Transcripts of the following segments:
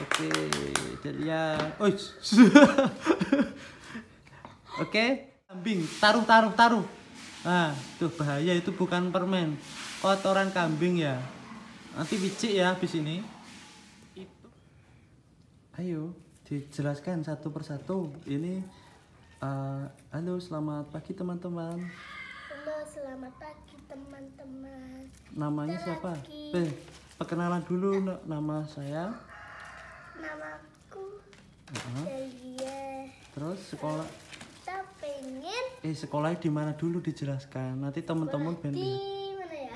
Oke, Delia. Ya, oh. Oke, kambing. Taruh, taruh, taruh. Ah, tuh bahaya itu bukan permen. Kotoran kambing ya. Nanti picik ya habis ini. Itu. Ayo, dijelaskan satu persatu. Ini uh, halo, selamat pagi teman-teman. Halo, selamat pagi teman-teman. Namanya siapa? Eh, perkenalan dulu nama saya Terus sekolah? Kita pengen. Eh sekolah di mana dulu dijelaskan. Nanti teman-teman Sekolah Di mana ya?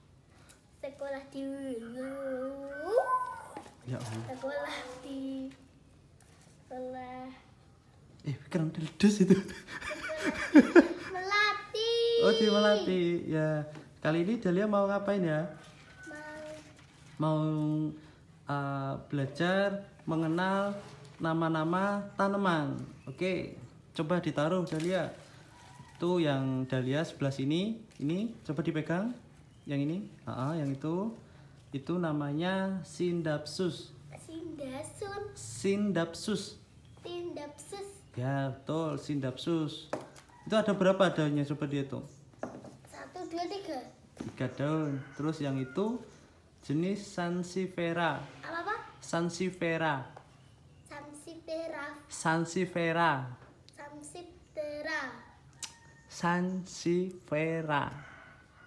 Sekolah di dulu. Ya Allah. Sekolah di sekolah. Eh keren terdes itu. Melati. Oh di Melati ya. Kali ini Dalia mau ngapain ya? Mau. Mau uh, belajar mengenal nama-nama tanaman oke coba ditaruh dahlia itu yang dahlia sebelah sini ini coba dipegang yang ini ah yang itu itu namanya sindapsus sindasun sindapsus sindapsus ya betul sindapsus itu ada berapa daunnya coba dihitung satu dua tiga tiga daun terus yang itu jenis sansifera apa apa sansifera Sansifera. Sansifera. Sansifera. Sansifera.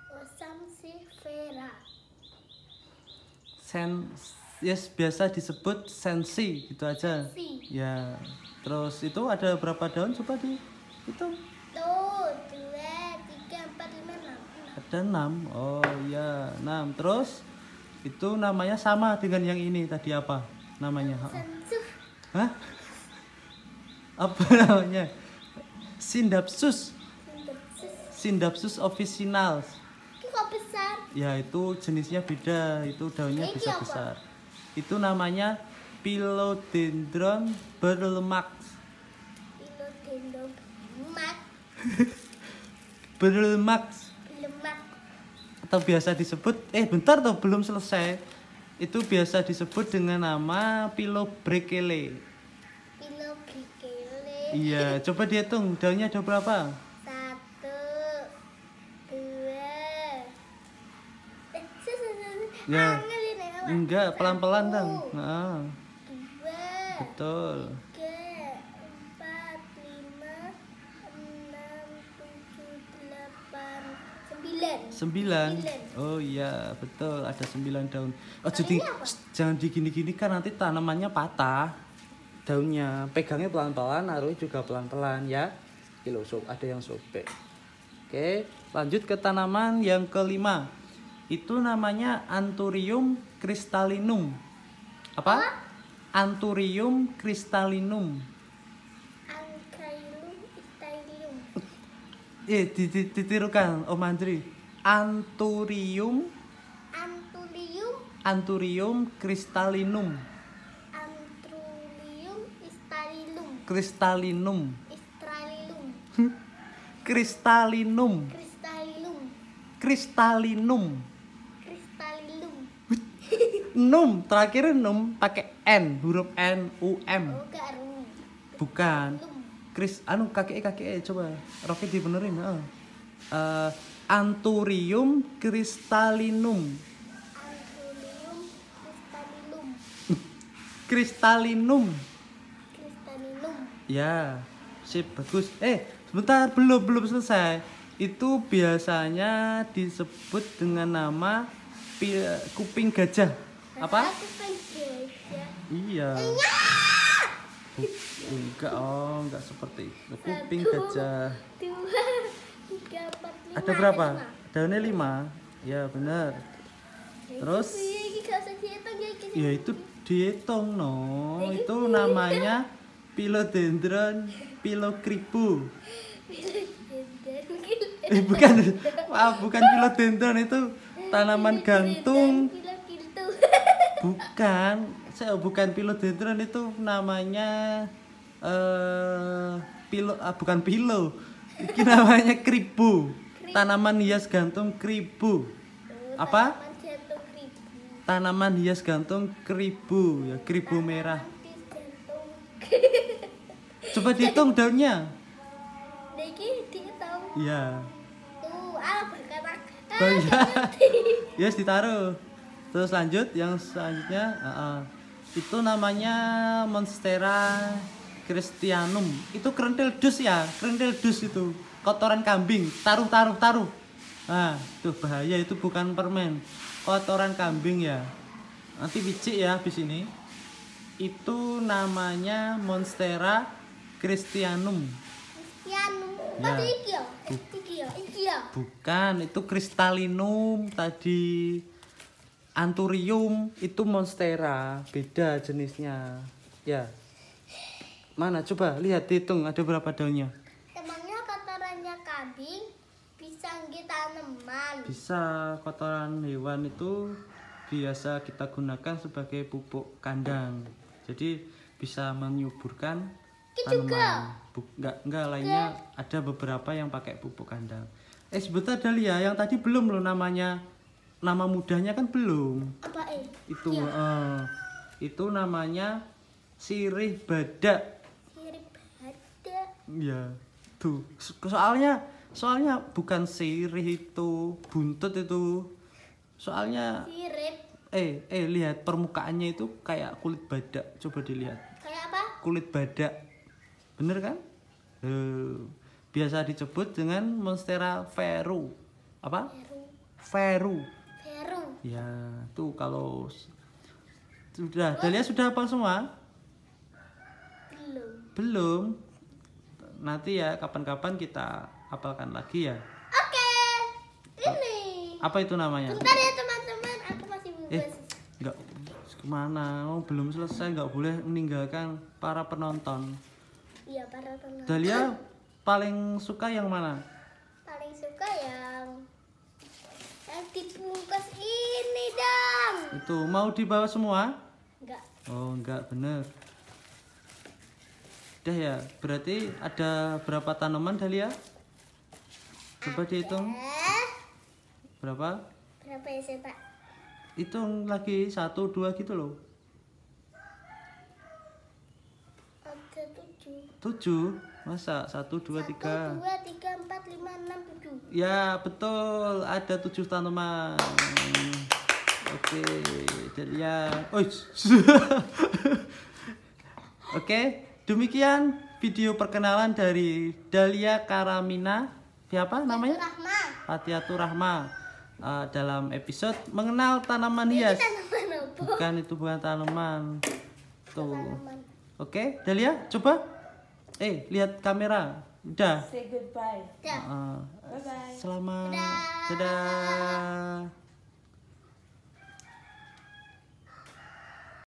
Oh, Sansifera. Sen yes biasa disebut sensi gitu aja. Sensi. Ya. Terus itu ada berapa daun coba di itu? Tuh, dua, tiga, empat, lima, enam. Ada enam. Oh iya, enam. Terus itu namanya sama dengan yang ini tadi apa namanya? Sensu. Hah? Apa namanya? Sindapsus. Sindapsus officinals. Itu kok besar? Ya itu jenisnya beda, itu daunnya bisa besar. besar. Itu namanya pilodendron berlemak. Pilodendron berlemak. berlemak. Berlemak. Atau biasa disebut, eh bentar tuh belum selesai itu biasa disebut dengan nama Pilo brekele. Iya, coba dihitung daunnya ada berapa? Satu, dua. Ya. Enggak, pelan-pelan, dong. Nah. Dua. Betul. Sembilan. Oh iya, betul. Ada sembilan daun. Oh, jadi jangan digini-gini kan nanti tanamannya patah daunnya. Pegangnya pelan-pelan, naruhnya juga pelan-pelan ya. Kilo sob, ada yang sobek. Oke, lanjut ke tanaman yang kelima. Itu namanya Anthurium cristalinum. Apa? anturium Anthurium cristalinum. Anthurium cristallinum. Eh, ditirukan Om Andri. Anturium Anturium Anturium kristalinum Anturium kristalinum kristalinum kristalinum kristalinum kristalinum kristalinum kristalinum Num terakhir num pakai N huruf N U M oh, Bukan Kris anu kakek kakek coba Rocky dibenerin heeh uh, Anthurium cristalinum. Kristalinum. Kristalinum. Ya, sip bagus. Eh, sebentar belum belum selesai. Itu biasanya disebut dengan nama kuping gajah. Apa? Kuping gajah. Iya. iya. Enggak, oh, enggak seperti itu. Kuping gajah. tiga, ada berapa? Daunnya lima. Ya benar. Terus? Ya itu dihitung no. Itu namanya pilodendron pilokribu. Eh, bukan, maaf bukan pilodendron itu tanaman gantung. Bukan, saya bukan pilodendron itu namanya eh uh, pilo, ah, bukan pilo. Ini namanya kribu. Tanaman hias gantung keribu. Apa? Tanaman hias gantung keribu ya, keribu merah. Coba dihitung daunnya. ya ya yes ditaruh. Terus lanjut yang selanjutnya uh -uh. itu namanya Monstera Christianum. Itu kerentil dus ya, kerentil dus itu kotoran kambing taruh taruh taruh ah tuh bahaya itu bukan permen kotoran kambing ya nanti picik ya habis ini itu namanya monstera christianum christianum ya. Ya? Ya? ya. bukan itu kristalinum tadi anturium itu monstera beda jenisnya ya mana coba lihat hitung ada berapa daunnya Bisa kotoran hewan itu biasa kita gunakan sebagai pupuk kandang. Jadi bisa menyuburkan tanaman. Juga. Enggak enggak lainnya ada beberapa yang pakai pupuk kandang. Eh sebetulnya Dalia yang tadi belum loh namanya nama mudahnya kan belum. Apa eh? Itu ya. Eh, itu namanya sirih badak. Sirih badak. Iya. Tuh, soalnya soalnya bukan sirih itu buntut itu soalnya sirip eh eh lihat permukaannya itu kayak kulit badak coba dilihat kayak apa kulit badak bener kan uh, biasa disebut dengan monstera feru apa feru feru ya tuh kalau sudah Dalia sudah apa semua belum belum nanti ya kapan-kapan kita hafalkan lagi ya. Oke. Okay. Ini. Apa itu namanya? Bentar ya teman-teman, aku masih belum eh, enggak kemana? Oh, belum selesai, nggak boleh meninggalkan para penonton. Iya, para penonton. Dahlia paling suka yang mana? Paling suka yang yang dibungkus ini, dong. Itu mau dibawa semua? Enggak. Oh, enggak bener. Udah ya, berarti ada berapa tanaman Dahlia? Coba dihitung. Berapa? Berapa ya sih, Pak? Hitung lagi satu dua gitu loh. Ada tujuh. Tujuh? Masa satu dua tiga satu, Dua tiga empat lima enam tujuh. Ya betul, ada tujuh tanaman. Oke, jadi ya, oke, demikian video perkenalan dari Dalia Karamina siapa iya, namanya? Rahma. Rahma uh, dalam episode mengenal tanaman hias. Bukan itu bukan tanaman. Tuh. Oke, okay, Delia, coba. Eh, lihat kamera. Udah. Say goodbye. Uh, eh, bye bye. Selamat. Dadah. Dadah.